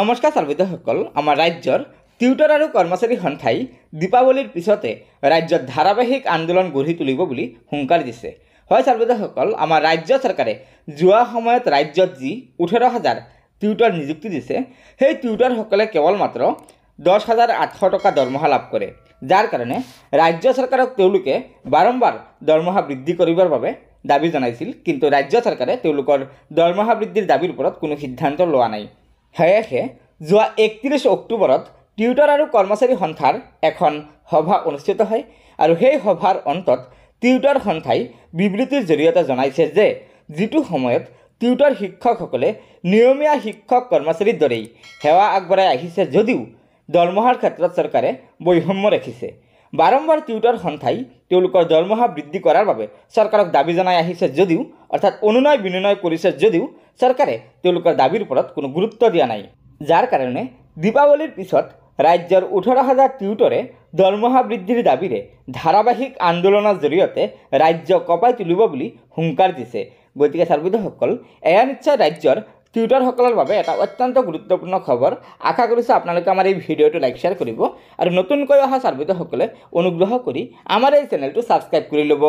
নমস্কাৰ চাৰ্বিধ্যসকল আমাৰ ৰাজ্যৰ টিউটৰ আৰু কৰ্মচাৰী সন্থাই দীপাৱলীৰ পিছতে ৰাজ্যত ধাৰাবাহিক আন্দোলন গঢ়ি তুলিব বুলি হুংকাৰ দিছে হয় চাৰ্বিধ্যসকল আমাৰ ৰাজ্য চৰকাৰে যোৱা সময়ত ৰাজ্যত যি ওঠৰ হাজাৰ টিউটৰ নিযুক্তি দিছে সেই টিউটৰসকলে কেৱল মাত্ৰ দহ হাজাৰ আঠশ টকা দৰমহা লাভ কৰে যাৰ কাৰণে ৰাজ্য চৰকাৰক তেওঁলোকে বাৰম্বাৰ দৰমহা বৃদ্ধি কৰিবৰ বাবে দাবী জনাইছিল কিন্তু ৰাজ্য চৰকাৰে তেওঁলোকৰ দৰমহা বৃদ্ধিৰ দাবীৰ ওপৰত কোনো সিদ্ধান্ত লোৱা নাই হায়েশে যোৱা একত্ৰিছ অক্টোবৰত টিউটাৰ আৰু কৰ্মচাৰী সন্থাৰ এখন সভা অনুষ্ঠিত হয় আৰু সেই সভাৰ অন্তত টিউটাৰ সন্থাই বিবৃতিৰ জৰিয়তে জনাইছে যে যিটো সময়ত টিউটাৰ শিক্ষকসকলে নিয়মীয়া শিক্ষক কৰ্মচাৰীৰ দৰেই সেৱা আগবঢ়াই আহিছে যদিও দৰমহাৰ ক্ষেত্ৰত চৰকাৰে বৈষম্য ৰাখিছে বাৰম্বাৰ টিউটাৰ সন্থাই তেওঁলোকৰ দৰমহা বৃদ্ধি কৰাৰ বাবে চৰকাৰক দাবী জনাই আহিছে যদিও অৰ্থাৎ অনুনয় বিনয় কৰিছে যদিও চৰকাৰে তেওঁলোকৰ দাবীৰ ওপৰত কোনো গুৰুত্ব দিয়া নাই যাৰ কাৰণে দীপাৱলীৰ পিছত ৰাজ্যৰ ওঠৰ হাজাৰ টিউটৰে দৰমহা বৃদ্ধিৰ দাবীৰে ধাৰাবাহিক আন্দোলনৰ জৰিয়তে ৰাজ্য কপাই তুলিব বুলি হুংকাৰ দিছে গতিকে চাৰ্বিধসকল এয়া নিশ্চয় ৰাজ্যৰ টিউটৰসকলৰ বাবে এটা অত্যন্ত গুৰুত্বপূৰ্ণ খবৰ আশা কৰিছোঁ আপোনালোকে আমাৰ এই ভিডিঅ'টো লাইক শ্বেয়াৰ কৰিব আৰু নতুনকৈ অহা চাৰ্বিধসকলে অনুগ্ৰহ কৰি আমাৰ এই চেনেলটো ছাবস্ক্ৰাইব কৰি ল'ব